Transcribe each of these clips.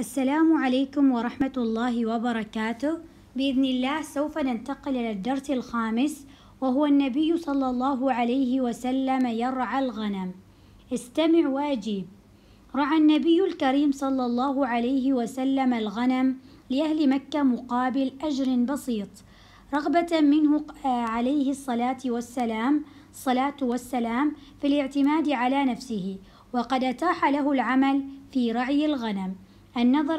السلام عليكم ورحمة الله وبركاته بإذن الله سوف ننتقل إلى الدرس الخامس وهو النبي صلى الله عليه وسلم يرعى الغنم استمع واجب رعى النبي الكريم صلى الله عليه وسلم الغنم لأهل مكة مقابل أجر بسيط رغبة منه آه، عليه الصلاة والسلام الصلاة والسلام في الاعتماد على نفسه وقد أتاح له العمل في رعي الغنم النظر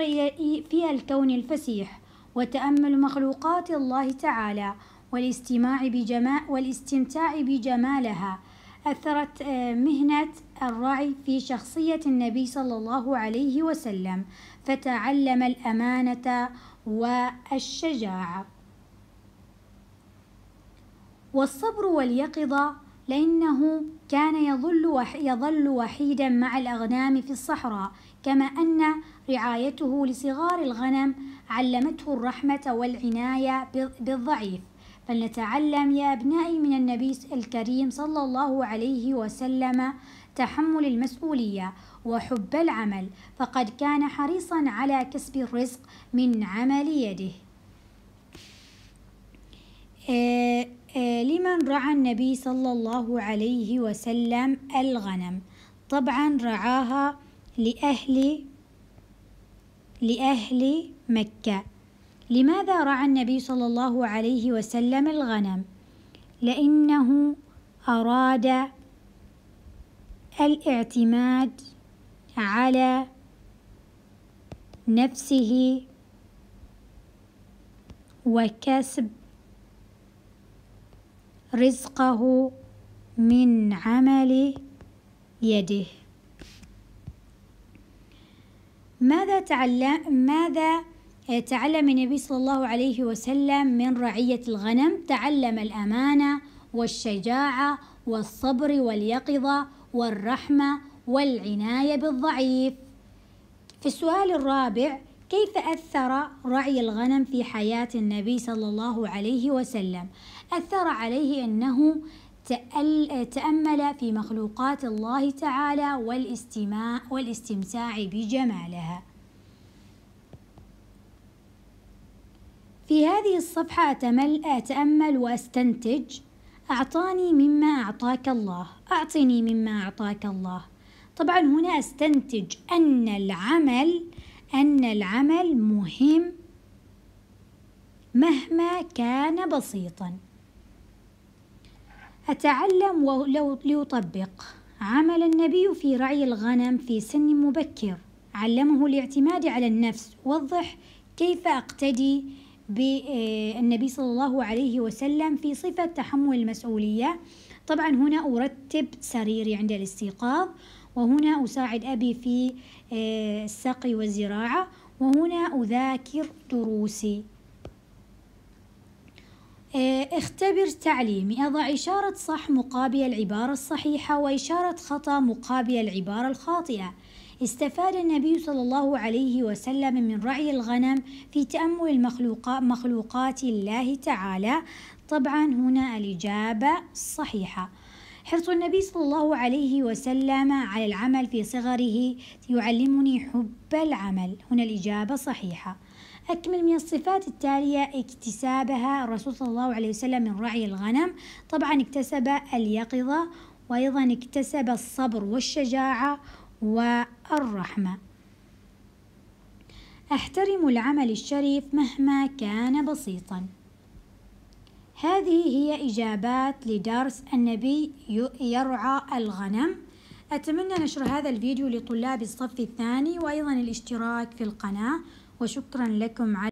في الكون الفسيح وتأمل مخلوقات الله تعالى والاستماع بجما والاستمتاع بجمالها أثرت آه، مهنة الرعي في شخصية النبي صلى الله عليه وسلم فتعلم الأمانة والشجاعة والصبر واليقظة لأنه كان يظل يظل وحيدا مع الأغنام في الصحراء كما أن رعايته لصغار الغنم علمته الرحمة والعناية بالضعيف فلنتعلم يا أبنائي من النبي الكريم صلى الله عليه وسلم تحمل المسؤولية وحب العمل فقد كان حريصا على كسب الرزق من عمل يده آه، آه، لمن رعى النبي صلى الله عليه وسلم الغنم طبعا رعاها لأهل لأهل مكة لماذا رعى النبي صلى الله عليه وسلم الغنم لأنه أراد الاعتماد على نفسه وكسب رزقه من عمل يده ماذا تعلم ماذا تعلم النبي صلى الله عليه وسلم من رعية الغنم تعلم الأمانة والشجاعة والصبر واليقظة والرحمة والعناية بالضعيف في السؤال الرابع كيف أثر رعي الغنم في حياة النبي صلى الله عليه وسلم؟ أثر عليه أنه تأمل في مخلوقات الله تعالى والاستماع والاستمتاع بجمالها. في هذه الصفحة أتمل أتأمل وأستنتج أعطاني مما أعطاك الله أعطني مما أعطاك الله طبعا هنا أستنتج أن العمل أن العمل مهم مهما كان بسيطا أتعلم ولو لأطبق عمل النبي في رعي الغنم في سن مبكر علمه الاعتماد على النفس وضح كيف أقتدي بالنبي آه، صلى الله عليه وسلم في صفة تحمل المسؤولية طبعا هنا أرتب سريري عند الاستيقاظ وهنا أساعد أبي في آه، السقي والزراعة وهنا أذاكر دروسي آه، اختبر تعليمي أضع إشارة صح مقابل العبارة الصحيحة وإشارة خطأ مقابل العبارة الخاطئة استفاد النبي صلى الله عليه وسلم من رعي الغنم في تأمل المخلوقات مخلوقات الله تعالى طبعا هنا الإجابة الصحيحة حرص النبي صلى الله عليه وسلم على العمل في صغره يعلمني حب العمل هنا الإجابة صحيحة أكمل من الصفات التالية اكتسابها الرسول صلى الله عليه وسلم من رعي الغنم طبعا اكتسب اليقظة وأيضا اكتسب الصبر والشجاعة والرحمة أحترم العمل الشريف مهما كان بسيطا هذه هي إجابات لدرس النبي يرعى الغنم أتمنى نشر هذا الفيديو لطلاب الصف الثاني وأيضا الاشتراك في القناة وشكرا لكم على